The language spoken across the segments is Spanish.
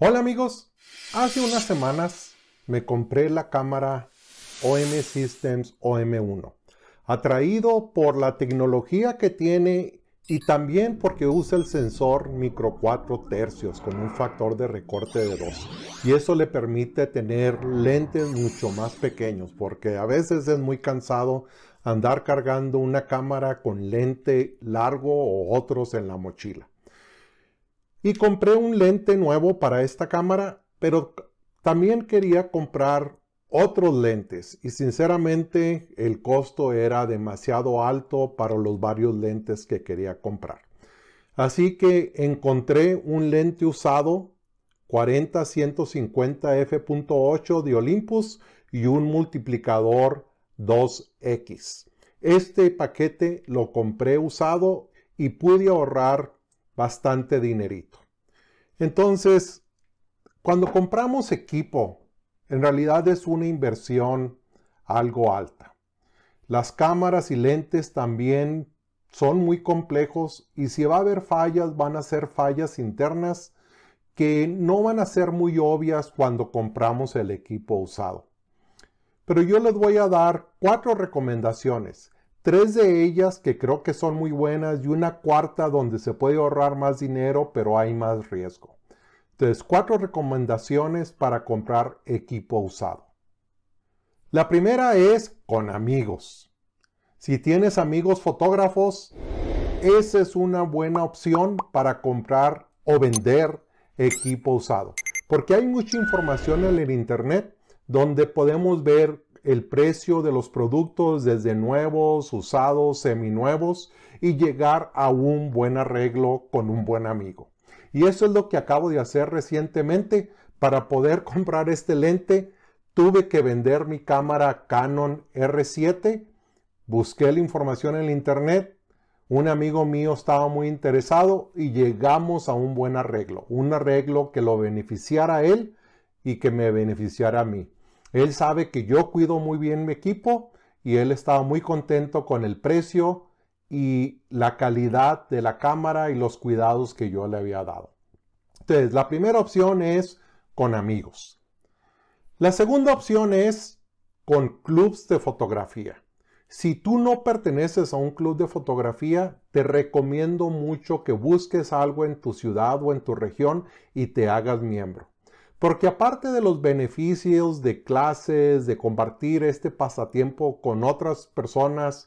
Hola amigos, hace unas semanas me compré la cámara OM Systems OM1, atraído por la tecnología que tiene y también porque usa el sensor micro 4 tercios con un factor de recorte de 2 y eso le permite tener lentes mucho más pequeños porque a veces es muy cansado andar cargando una cámara con lente largo o otros en la mochila. Y compré un lente nuevo para esta cámara, pero también quería comprar otros lentes y sinceramente el costo era demasiado alto para los varios lentes que quería comprar. Así que encontré un lente usado 40-150 f.8 de Olympus y un multiplicador 2x. Este paquete lo compré usado y pude ahorrar bastante dinerito. Entonces, cuando compramos equipo, en realidad es una inversión algo alta. Las cámaras y lentes también son muy complejos y si va a haber fallas, van a ser fallas internas que no van a ser muy obvias cuando compramos el equipo usado. Pero yo les voy a dar cuatro recomendaciones tres de ellas que creo que son muy buenas y una cuarta donde se puede ahorrar más dinero pero hay más riesgo. Entonces, cuatro recomendaciones para comprar equipo usado. La primera es con amigos. Si tienes amigos fotógrafos, esa es una buena opción para comprar o vender equipo usado. Porque hay mucha información en el Internet donde podemos ver el precio de los productos desde nuevos, usados, seminuevos y llegar a un buen arreglo con un buen amigo. Y eso es lo que acabo de hacer recientemente. Para poder comprar este lente tuve que vender mi cámara Canon R7. Busqué la información en internet. Un amigo mío estaba muy interesado y llegamos a un buen arreglo. Un arreglo que lo beneficiara a él y que me beneficiara a mí. Él sabe que yo cuido muy bien mi equipo y él estaba muy contento con el precio y la calidad de la cámara y los cuidados que yo le había dado. Entonces, la primera opción es con amigos. La segunda opción es con clubes de fotografía. Si tú no perteneces a un club de fotografía, te recomiendo mucho que busques algo en tu ciudad o en tu región y te hagas miembro. Porque aparte de los beneficios de clases, de compartir este pasatiempo con otras personas,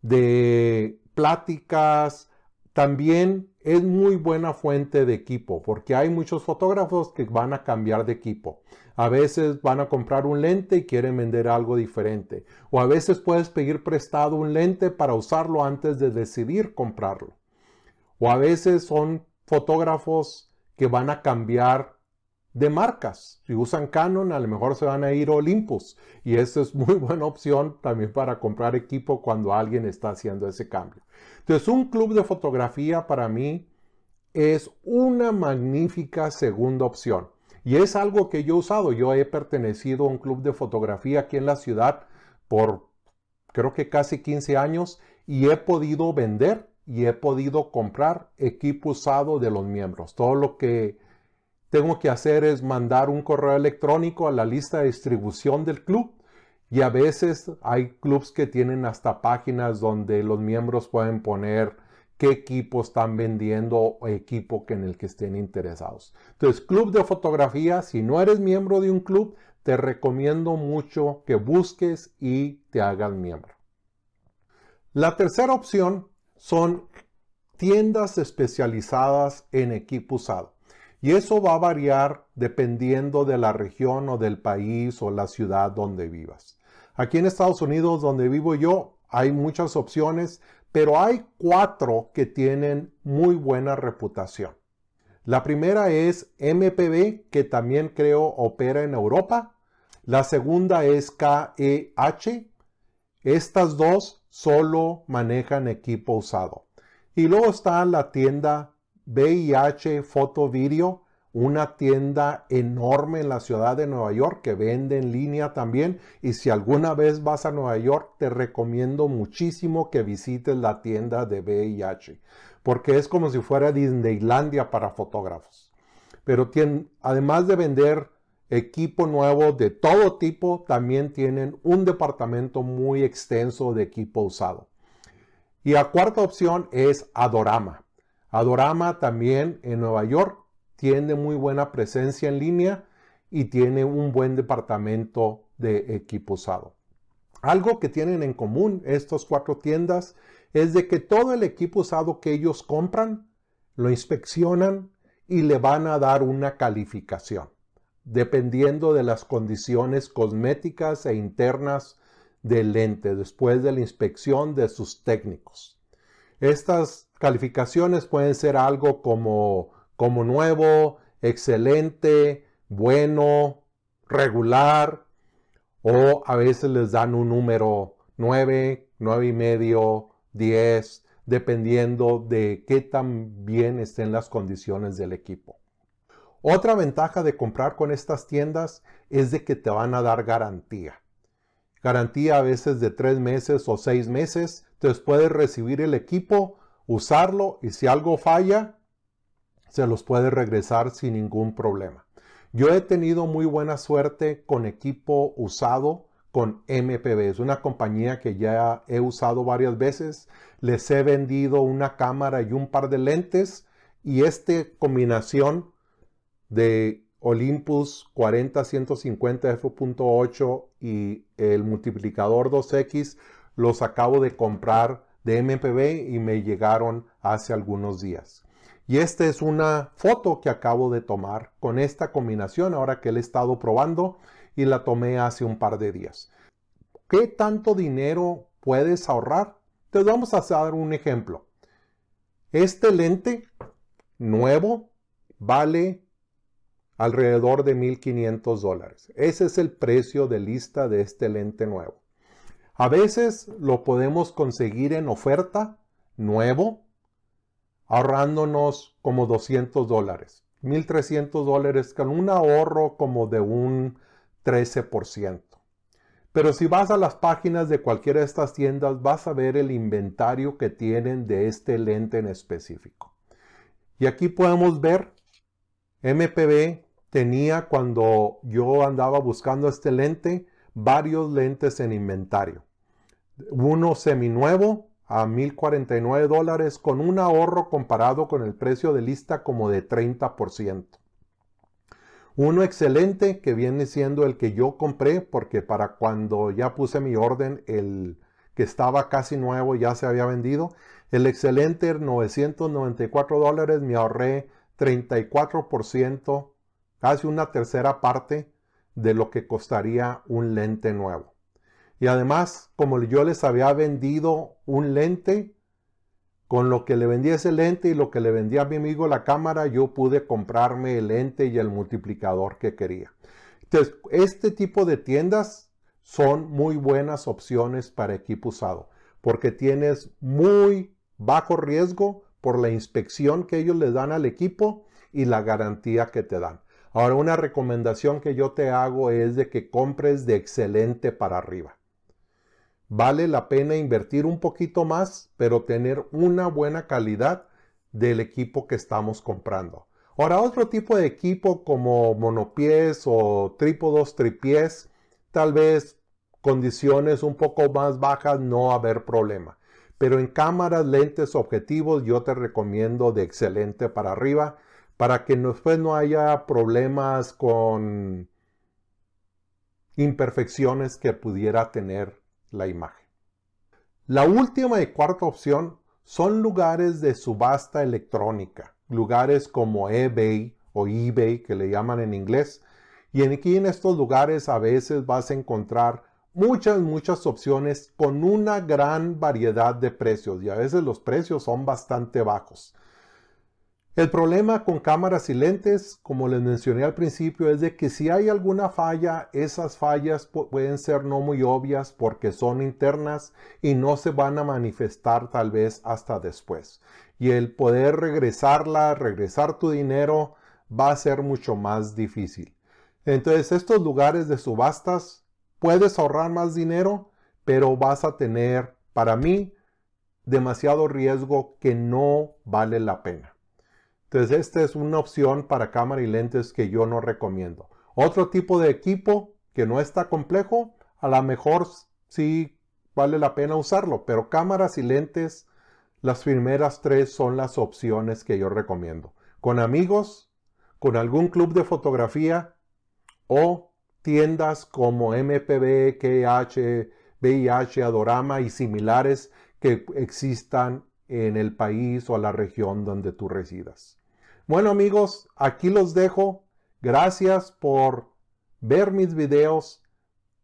de pláticas, también es muy buena fuente de equipo, porque hay muchos fotógrafos que van a cambiar de equipo. A veces van a comprar un lente y quieren vender algo diferente. O a veces puedes pedir prestado un lente para usarlo antes de decidir comprarlo. O a veces son fotógrafos que van a cambiar de marcas. Si usan Canon, a lo mejor se van a ir a Olympus. Y esa es muy buena opción también para comprar equipo cuando alguien está haciendo ese cambio. Entonces, un club de fotografía para mí es una magnífica segunda opción. Y es algo que yo he usado. Yo he pertenecido a un club de fotografía aquí en la ciudad por creo que casi 15 años y he podido vender y he podido comprar equipo usado de los miembros. Todo lo que tengo que hacer es mandar un correo electrónico a la lista de distribución del club y a veces hay clubs que tienen hasta páginas donde los miembros pueden poner qué equipo están vendiendo o equipo en el que estén interesados. Entonces, club de fotografía, si no eres miembro de un club, te recomiendo mucho que busques y te hagas miembro. La tercera opción son tiendas especializadas en equipo usado. Y eso va a variar dependiendo de la región o del país o la ciudad donde vivas. Aquí en Estados Unidos, donde vivo yo, hay muchas opciones, pero hay cuatro que tienen muy buena reputación. La primera es MPB, que también creo opera en Europa. La segunda es KEH. Estas dos solo manejan equipo usado. Y luego está la tienda VIH Foto Video, una tienda enorme en la ciudad de Nueva York que vende en línea también. Y si alguna vez vas a Nueva York, te recomiendo muchísimo que visites la tienda de VIH, porque es como si fuera Disneylandia para fotógrafos. Pero tienen, además de vender equipo nuevo de todo tipo, también tienen un departamento muy extenso de equipo usado. Y la cuarta opción es Adorama. Adorama también en Nueva York tiene muy buena presencia en línea y tiene un buen departamento de equipo usado. Algo que tienen en común estas cuatro tiendas es de que todo el equipo usado que ellos compran, lo inspeccionan y le van a dar una calificación, dependiendo de las condiciones cosméticas e internas del lente después de la inspección de sus técnicos. Estas calificaciones pueden ser algo como, como nuevo, excelente, bueno, regular, o a veces les dan un número 9, 9 y medio, 10, dependiendo de qué tan bien estén las condiciones del equipo. Otra ventaja de comprar con estas tiendas es de que te van a dar garantía. Garantía a veces de tres meses o seis meses. Entonces puedes recibir el equipo usarlo y si algo falla, se los puede regresar sin ningún problema. Yo he tenido muy buena suerte con equipo usado con MPB. Es una compañía que ya he usado varias veces. Les he vendido una cámara y un par de lentes y esta combinación de Olympus 40-150 f.8 y el multiplicador 2X los acabo de comprar de MPB y me llegaron hace algunos días. Y esta es una foto que acabo de tomar con esta combinación ahora que la he estado probando y la tomé hace un par de días. ¿Qué tanto dinero puedes ahorrar? Te vamos a dar un ejemplo. Este lente nuevo vale alrededor de 1.500 dólares. Ese es el precio de lista de este lente nuevo. A veces lo podemos conseguir en oferta, nuevo, ahorrándonos como 200 dólares. 1.300 dólares con un ahorro como de un 13%. Pero si vas a las páginas de cualquiera de estas tiendas, vas a ver el inventario que tienen de este lente en específico. Y aquí podemos ver, MPB tenía cuando yo andaba buscando este lente, varios lentes en inventario uno seminuevo a 1.049 dólares con un ahorro comparado con el precio de lista como de 30%. Uno excelente que viene siendo el que yo compré porque para cuando ya puse mi orden el que estaba casi nuevo ya se había vendido. El excelente 994 dólares me ahorré 34%, casi una tercera parte de lo que costaría un lente nuevo. Y además, como yo les había vendido un lente, con lo que le vendí ese lente y lo que le vendí a mi amigo la cámara, yo pude comprarme el lente y el multiplicador que quería. Entonces, este tipo de tiendas son muy buenas opciones para equipo usado, porque tienes muy bajo riesgo por la inspección que ellos le dan al equipo y la garantía que te dan. Ahora, una recomendación que yo te hago es de que compres de excelente para arriba. Vale la pena invertir un poquito más, pero tener una buena calidad del equipo que estamos comprando. Ahora, otro tipo de equipo como monopies o trípodos, tripies, tal vez condiciones un poco más bajas no haber problema. Pero en cámaras, lentes, objetivos, yo te recomiendo de excelente para arriba para que después pues, no haya problemas con imperfecciones que pudiera tener la imagen. La última y cuarta opción son lugares de subasta electrónica, lugares como eBay o eBay que le llaman en inglés. Y aquí en estos lugares a veces vas a encontrar muchas, muchas opciones con una gran variedad de precios y a veces los precios son bastante bajos. El problema con cámaras y lentes, como les mencioné al principio, es de que si hay alguna falla, esas fallas pueden ser no muy obvias porque son internas y no se van a manifestar tal vez hasta después. Y el poder regresarla, regresar tu dinero, va a ser mucho más difícil. Entonces estos lugares de subastas puedes ahorrar más dinero, pero vas a tener, para mí, demasiado riesgo que no vale la pena. Entonces, esta es una opción para cámara y lentes que yo no recomiendo. Otro tipo de equipo que no está complejo, a lo mejor sí vale la pena usarlo, pero cámaras y lentes, las primeras tres son las opciones que yo recomiendo. Con amigos, con algún club de fotografía o tiendas como MPB, KH, VIH, Adorama y similares que existan en el país o la región donde tú residas. Bueno amigos, aquí los dejo. Gracias por ver mis videos.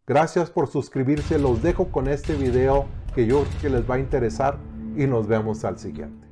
Gracias por suscribirse. Los dejo con este video que yo creo que les va a interesar y nos vemos al siguiente.